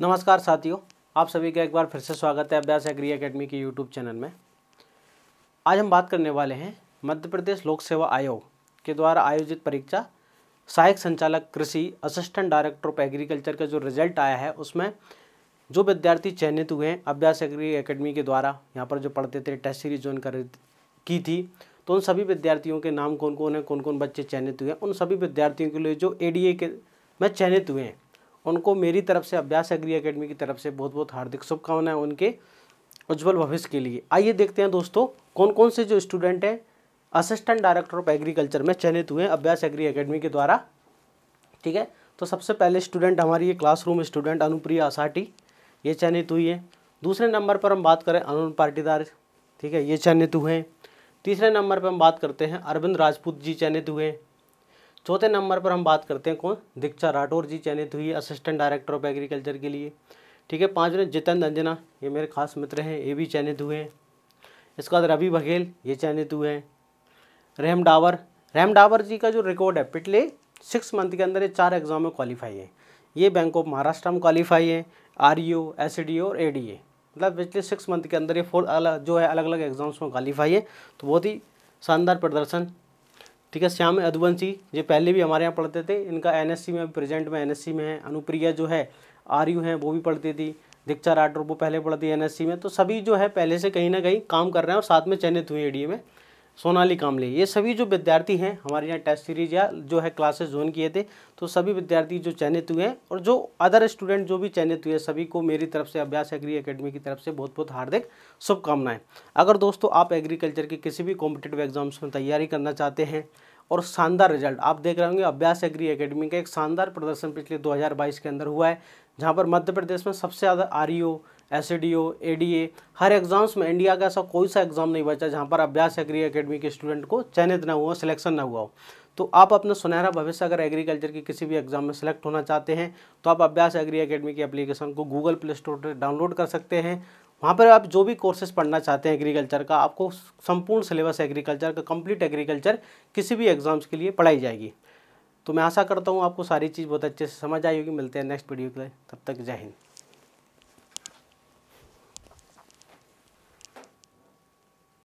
नमस्कार साथियों आप सभी का एक बार फिर से स्वागत है अभ्यास एग्री एकेडमी के यूट्यूब चैनल में आज हम बात करने वाले हैं मध्य प्रदेश लोक सेवा आयोग के द्वारा आयोजित परीक्षा सहायक संचालक कृषि असिस्टेंट डायरेक्टर ऑफ एग्रीकल्चर का जो रिजल्ट आया है उसमें जो विद्यार्थी चयनित हुए हैं अभ्यास एग्री अकेडमी के द्वारा यहाँ पर जो पढ़ते थे टेस्ट सीरीज ज्वाइन कर की थी तो उन सभी विद्यार्थियों के नाम कौन कौन है कौन कौन बच्चे चयनित हुए हैं उन सभी विद्यार्थियों के लिए जो ए के में चयनित हुए हैं उनको मेरी तरफ से अभ्यास एग्री अकेडमी की तरफ से बहुत बहुत हार्दिक शुभकामनाएं उनके उज्जवल भविष्य के लिए आइए देखते हैं दोस्तों कौन कौन से जो स्टूडेंट हैं असिस्टेंट डायरेक्टर ऑफ एग्रीकल्चर में चयनित हुए हैं अभ्यास एग्री अकेडमी के द्वारा ठीक है तो सबसे पहले स्टूडेंट हमारी ये क्लासरूम स्टूडेंट अनुप्रिया असाटी ये चयनित हुई है दूसरे नंबर पर हम बात करें अनुन पाटीदार ठीक है ये चयनित हुए हैं तीसरे नंबर पर हम बात करते हैं अरविंद राजपूत जी चयनित हुए हैं चौथे नंबर पर हम बात करते हैं कौन दीक्षा राठौर जी चयनित हुई असिस्टेंट डायरेक्टर ऑफ एग्रीकल्चर के लिए ठीक है पाँचवें जितन अंजना ये मेरे खास मित्र हैं ये भी चयनित हुए हैं इसके बाद रवि बघेल ये चयनित हुए हैं रेहम डावर रेहम डावर जी का जो रिकॉर्ड है पिछले सिक्स मंथ के अंदर ये चार एग्ज़ाम में क्वालिफाई है ये बैंक ऑफ महाराष्ट्र में क्वालिफाई है आर ई एस डी और ए डी ए मतलब पिछले सिक्स मंथ के अंदर ये फोर अलग जो है अलग अलग एग्ज़ाम्स में क्वालिफाई है तो बहुत ही शानदार प्रदर्शन ठीक है श्याम अधुवंशी जो पहले भी हमारे यहाँ पढ़ते थे इनका एनएससी में प्रेजेंट में एनएससी में है अनुप्रिया जो है आर्यू हैं वो भी पढ़ती थी दीक्षा राठौर वो पहले पढ़ती है एनएससी में तो सभी जो है पहले से कहीं ना कहीं काम कर रहे हैं और साथ में चयनित हुए एडीए में सोनाली कामले ये सभी जो विद्यार्थी हैं हमारे यहाँ टेस्ट सीरीज या जो है क्लासेस ज्वाइन किए थे तो सभी विद्यार्थी जो चयनित हुए हैं और जो अदर स्टूडेंट जो भी चयनित हुए हैं सभी को मेरी तरफ से अभ्यास एग्री अकेडमी की तरफ से बहुत बहुत हार्दिक शुभकामनाएं अगर दोस्तों आप एग्रीकल्चर के किसी भी कॉम्पिटेटिव एग्जाम्स में तैयारी करना चाहते हैं और शानदार रिजल्ट आप देख रहे होंगे अभ्यास एग्री एकेडमी का एक शानदार प्रदर्शन पिछले 2022 के अंदर हुआ है जहाँ पर मध्य प्रदेश में सबसे ज़्यादा R E O S D O A D A हर एग्ज़ाम्स में इंडिया का ऐसा कोई सा एग्ज़ाम नहीं बचा जहाँ पर अभ्यास एग्री अकेडमी के स्टूडेंट को चयनित ना हुआ सिलेक्शन ना हुआ हो तो आप अपना सुनहरा भविष्य अगर एग्रीकल्चर की किसी भी एग्ज़ाम में सेलेक्ट होना चाहते हैं तो आप अभ्यास एग्री अकेडमी की एप्लीकेशन को गूगल प्ले स्टोर पर डाउनलोड कर सकते हैं वहाँ पर आप जो भी कोर्सेज पढ़ना चाहते हैं एग्रीकल्चर का आपको संपूर्ण सिलेबस एग्रीकल्चर का कंप्लीट एग्रीकल्चर किसी भी एग्ज़ाम्स के लिए पढ़ाई जाएगी तो मैं आशा करता हूँ आपको सारी चीज़ बहुत अच्छे से समझ आई होगी मिलते हैं नेक्स्ट वीडियो के लिए तब तक जय हिंद